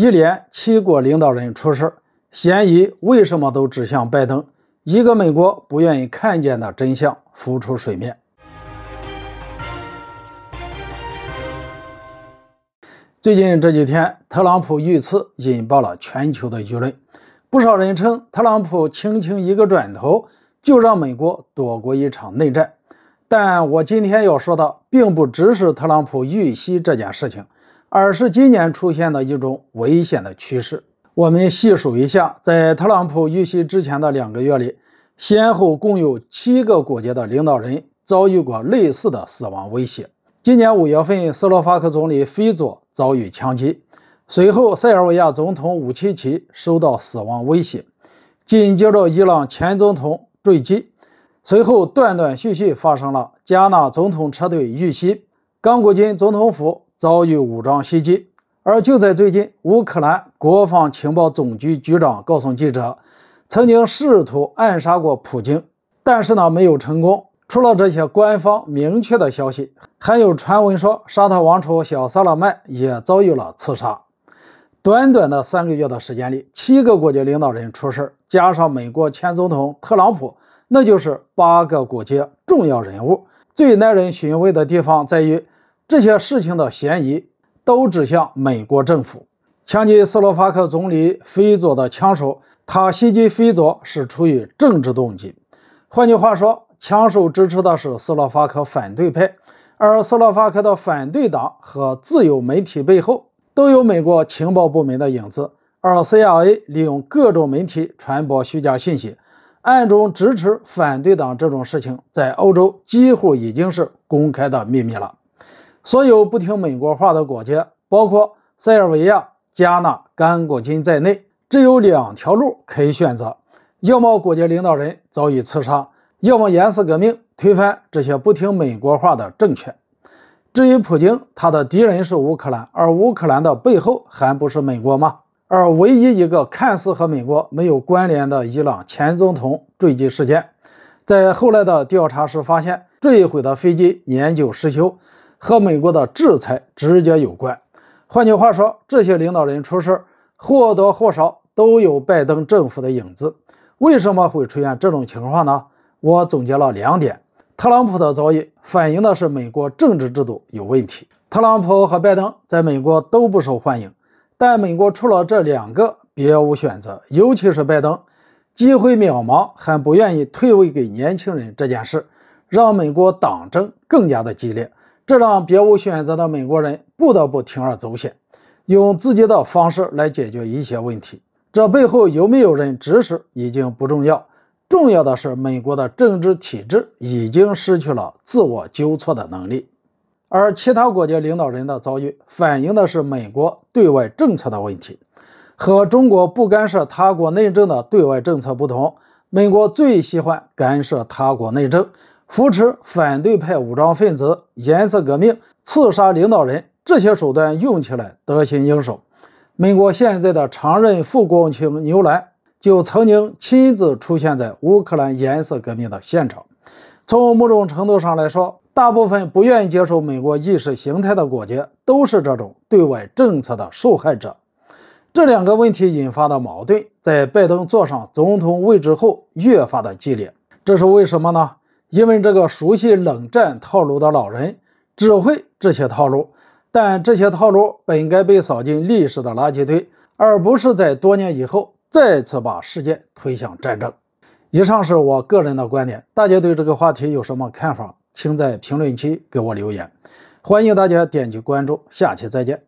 一连七国领导人出事儿，嫌疑为什么都指向拜登？一个美国不愿意看见的真相浮出水面。最近这几天，特朗普遇刺引爆了全球的舆论，不少人称特朗普轻轻一个转头就让美国躲过一场内战。但我今天要说的，并不只是特朗普遇袭这件事情。而是今年出现的一种危险的趋势。我们细数一下，在特朗普遇袭之前的两个月里，先后共有七个国家的领导人遭遇过类似的死亡威胁。今年五月份，斯洛伐克总理菲佐遭遇枪击；随后，塞尔维亚总统武契奇收到死亡威胁；紧接着，伊朗前总统坠机；随后，断断续续发生了加纳总统车队遇袭、刚果金总统府。遭遇武装袭击，而就在最近，乌克兰国防情报总局局长告诉记者，曾经试图暗杀过普京，但是呢没有成功。除了这些官方明确的消息，还有传闻说沙特王储小萨勒曼也遭遇了刺杀。短短的三个月的时间里，七个国家领导人出事加上美国前总统特朗普，那就是八个国家重要人物。最耐人寻味的地方在于。这些事情的嫌疑都指向美国政府。枪击斯洛伐克总理菲佐的枪手，他袭击菲佐是出于政治动机。换句话说，枪手支持的是斯洛伐克反对派，而斯洛伐克的反对党和自由媒体背后都有美国情报部门的影子。而 CIA 利用各种媒体传播虚假信息，暗中支持反对党，这种事情在欧洲几乎已经是公开的秘密了。所有不听美国话的国家，包括塞尔维亚、加纳、甘果金在内，只有两条路可以选择：要么国家领导人遭遇刺杀，要么颜色革命推翻这些不听美国话的政权。至于普京，他的敌人是乌克兰，而乌克兰的背后还不是美国吗？而唯一一个看似和美国没有关联的伊朗前总统坠机事件，在后来的调查时发现，坠毁的飞机年久失修。和美国的制裁直接有关。换句话说，这些领导人出事或多或少都有拜登政府的影子。为什么会出现这种情况呢？我总结了两点：特朗普的遭遇反映的是美国政治制度有问题。特朗普和拜登在美国都不受欢迎，但美国出了这两个，别无选择。尤其是拜登，机会渺茫，还不愿意退位给年轻人。这件事让美国党争更加的激烈。这让别无选择的美国人不得不铤而走险，用自己的方式来解决一些问题。这背后有没有人指使已经不重要，重要的是美国的政治体制已经失去了自我纠错的能力。而其他国家领导人的遭遇反映的是美国对外政策的问题。和中国不干涉他国内政的对外政策不同，美国最喜欢干涉他国内政。扶持反对派武装分子、颜色革命、刺杀领导人，这些手段用起来得心应手。美国现在的常任副国务卿牛兰就曾经亲自出现在乌克兰颜色革命的现场。从某种程度上来说，大部分不愿意接受美国意识形态的国家都是这种对外政策的受害者。这两个问题引发的矛盾，在拜登坐上总统位置后越发的激烈。这是为什么呢？因为这个熟悉冷战套路的老人只会这些套路，但这些套路本该被扫进历史的垃圾堆，而不是在多年以后再次把世界推向战争。以上是我个人的观点，大家对这个话题有什么看法，请在评论区给我留言。欢迎大家点击关注，下期再见。